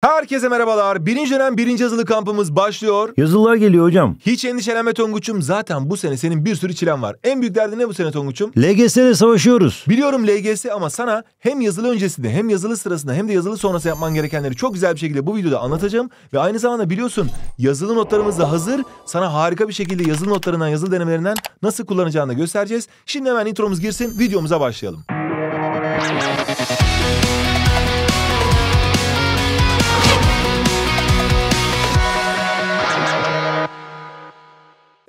Herkese merhabalar. Birinci dönem birinci yazılı kampımız başlıyor. Yazılılar geliyor hocam. Hiç endişelenme Tonguç'um. Zaten bu sene senin bir sürü çilen var. En büyük derdin ne bu sene Tonguç'um? LGS ile savaşıyoruz. Biliyorum LGS ama sana hem yazılı öncesinde hem yazılı sırasında hem de yazılı sonrası yapman gerekenleri çok güzel bir şekilde bu videoda anlatacağım. Ve aynı zamanda biliyorsun yazılı notlarımız da hazır. Sana harika bir şekilde yazılı notlarından, yazılı denemelerinden nasıl kullanacağını göstereceğiz. Şimdi hemen intromuz girsin, videomuza başlayalım.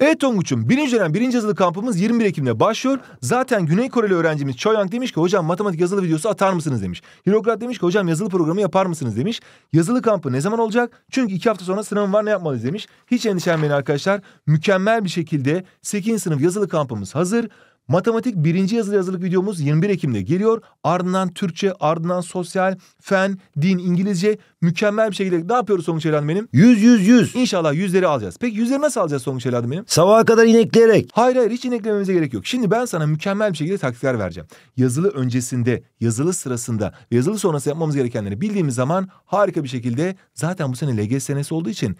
Evet Tonguç'um birinci dönem birinci yazılı kampımız 21 Ekim'de başlıyor. Zaten Güney Koreli öğrencimiz Choyang demiş ki hocam matematik yazılı videosu atar mısınız demiş. Hirokrat demiş ki hocam yazılı programı yapar mısınız demiş. Yazılı kampı ne zaman olacak? Çünkü iki hafta sonra sınavım var ne yapmalıyız demiş. Hiç endişelenmeyin arkadaşlar. Mükemmel bir şekilde 8. sınıf yazılı kampımız hazır. Matematik birinci yazılı yazılık videomuz 21 Ekim'de geliyor. Ardından Türkçe, ardından sosyal, fen, din, İngilizce mükemmel bir şekilde ne yapıyoruz Sonuç Evladım benim? 100 100 100. İnşallah yüzleri alacağız. Peki yüzleri nasıl alacağız Sonuç Evladım benim? Sabaha kadar inekleyerek. Hayır hayır hiç ineklememize gerek yok. Şimdi ben sana mükemmel bir şekilde taktikler vereceğim. Yazılı öncesinde, yazılı sırasında yazılı sonrası yapmamız gerekenleri bildiğimiz zaman harika bir şekilde zaten bu sene LGS senesi olduğu için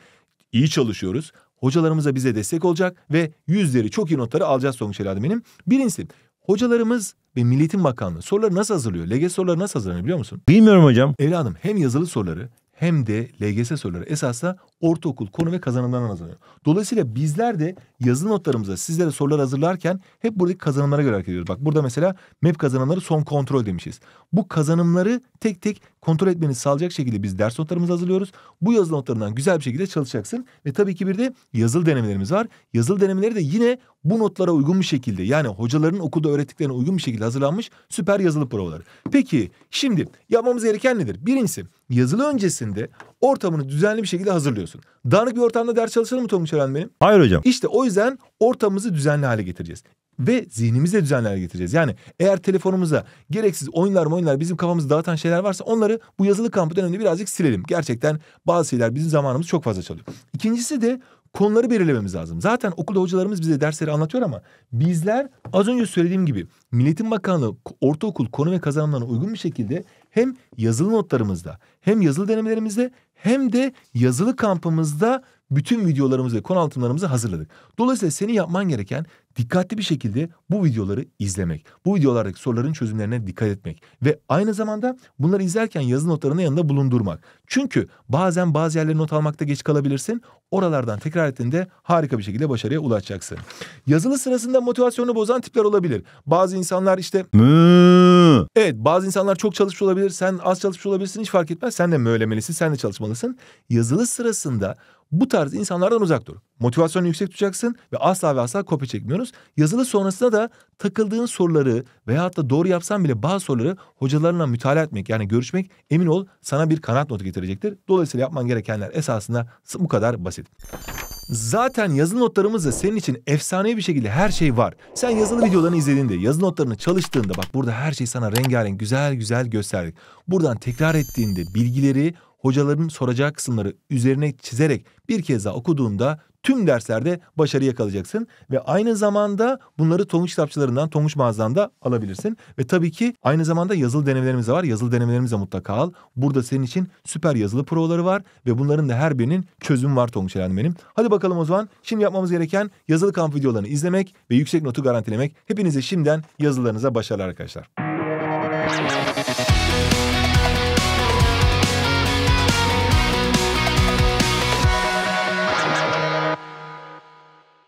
iyi çalışıyoruz. Hocalarımız da bize destek olacak ve yüzleri çok iyi notları alacağız sonuç herhalde benim. Birincisi hocalarımız ve Milletin Bakanlığı soruları nasıl hazırlıyor? LGS soruları nasıl hazırlanıyor biliyor musun? Bilmiyorum hocam. Evladım hem yazılı soruları hem de LGS soruları esasla ortaokul konu ve kazanımlarına hazırlanıyor. Dolayısıyla bizler de yazılı notlarımıza sizlere sorular hazırlarken hep buradaki kazanımlara göre hareket ediyoruz. Bak burada mesela MEP kazanımları son kontrol demişiz. Bu kazanımları tek tek kontrol etmenizi sağlayacak şekilde biz ders notlarımızı hazırlıyoruz. Bu yazılı notlarından güzel bir şekilde çalışacaksın. Ve tabii ki bir de yazılı denemelerimiz var. Yazılı denemeleri de yine bu notlara uygun bir şekilde yani hocaların okulda öğrettiklerine uygun bir şekilde hazırlanmış süper yazılı provaları. Peki şimdi yapmamız gereken nedir? Birincisi yazılı öncesinde ortamını düzenli bir şekilde hazırlıyorsun. Dağınık bir ortamda ders çalışalım mı Tonguç Eren benim? Hayır hocam. İşte o yüzden ortamımızı düzenli hale getireceğiz ve zihnimizi de düzenli hale getireceğiz. Yani eğer telefonumuza gereksiz oyunlar oyunlar bizim kafamızı dağıtan şeyler varsa onları bu yazılı kampı döneminde birazcık silelim. Gerçekten bazı şeyler bizim zamanımız çok fazla çalıyor. İkincisi de konuları belirlememiz lazım. Zaten okulda hocalarımız bize dersleri anlatıyor ama bizler az önce söylediğim gibi Milletin Bakanlığı ortaokul konu ve kazanımlarına uygun bir şekilde hem yazılı notlarımızda hem yazılı denemelerimizde hem de yazılı kampımızda bütün videolarımızı, ve konu anlatımlarımızı hazırladık. Dolayısıyla senin yapman gereken dikkatli bir şekilde bu videoları izlemek. Bu videolardaki soruların çözümlerine dikkat etmek. Ve aynı zamanda bunları izlerken yazı notlarını yanında bulundurmak. Çünkü bazen bazı yerlere not almakta geç kalabilirsin. Oralardan tekrar ettiğinde harika bir şekilde başarıya ulaşacaksın. Yazılı sırasında motivasyonu bozan tipler olabilir. Bazı insanlar işte... Evet bazı insanlar çok çalışmış olabilir. Sen az çalışmış olabilirsin hiç fark etmez. Sen de möylemelisin sen de çalışmalısın. Yazılı sırasında bu tarz insanlardan uzak dur. Motivasyonu yüksek tutacaksın ve asla ve asla kopya çekmiyoruz. Yazılı sonrasında da takıldığın soruları veyahut da doğru yapsan bile bazı soruları hocalarına mütalaa etmek yani görüşmek emin ol sana bir kanat notu getirecektir. Dolayısıyla yapman gerekenler esasında bu kadar basit. Zaten yazılı notlarımızda senin için efsane bir şekilde her şey var. Sen yazılı videolarını izlediğinde, yazılı notlarını çalıştığında bak burada her şey sana rengarenk güzel güzel gösterdik. Buradan tekrar ettiğinde bilgileri hocaların soracağı kısımları üzerine çizerek bir kez daha okuduğunda tüm derslerde başarı yakalayacaksın Ve aynı zamanda bunları Tonguç kitapçılarından, Tonguç mağazadan da alabilirsin. Ve tabii ki aynı zamanda yazılı denemelerimiz de var. Yazılı denemelerimize mutlaka al. Burada senin için süper yazılı provaları var. Ve bunların da her birinin çözümü var Tonguç Eren benim. Hadi bakalım o zaman. Şimdi yapmamız gereken yazılı kamp videolarını izlemek ve yüksek notu garantilemek. Hepinize şimdiden yazılarınıza başarılar arkadaşlar.